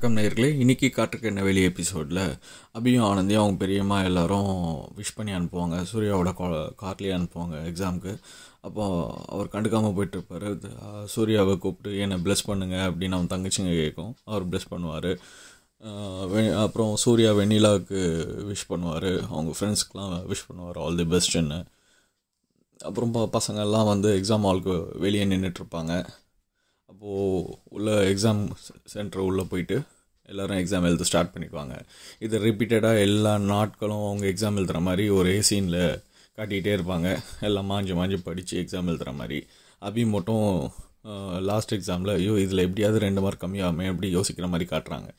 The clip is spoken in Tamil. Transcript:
வணக்கம் நேர்களே இன்றைக்கி காட்டுக்கு என்ன வெளி எபிசோடில் அபியும் ஆனந்தையும் அவங்க பெரியம்மா எல்லோரும் விஷ் பண்ணி அனுப்புவாங்க சூர்யாவோட கார்லேயே அனுப்புவாங்க எக்ஸாமுக்கு அப்போது அவர் கண்டுக்காமல் போயிட்டுருப்பார் சூர்யாவை கூப்பிட்டு என்னை ப்ளஸ் பண்ணுங்கள் அப்படின்னு அவன் தங்கச்சிங்க கேட்கும் அவர் ப்ளஸ் பண்ணுவார் அப்புறம் சூர்யா வெண்ணிலாவுக்கு விஷ் பண்ணுவார் அவங்க ஃப்ரெண்ட்ஸ்க்கெலாம் விஷ் பண்ணுவார் ஆல் தி பெஸ்ட்டுன்னு அப்புறம் பசங்கள்லாம் வந்து எக்ஸாம் ஹாலுக்கு வெளியே நின்றுட்டுருப்பாங்க அப்போது உள்ள எக்ஸாம் சென்டர் உள்ளே போயிட்டு எல்லோரும் எக்ஸாம் எழுத ஸ்டார்ட் பண்ணிக்குவாங்க இதை ரிப்பீட்டடாக எல்லா நாட்களும் அவங்க எக்ஸாம் எழுதுகிற மாதிரி ஒரு சீனில் காட்டிகிட்டே இருப்பாங்க எல்லாம் மாஞ்சு மாஞ்சு படித்து எக்ஸாம் எழுதுகிற மாதிரி அபி மட்டும் லாஸ்ட் எக்ஸாமில் ஐயோ இதில் எப்படியாவது ரெண்டு மார்க் கம்மியாகுமே அப்படி யோசிக்கிற மாதிரி காட்டுறாங்க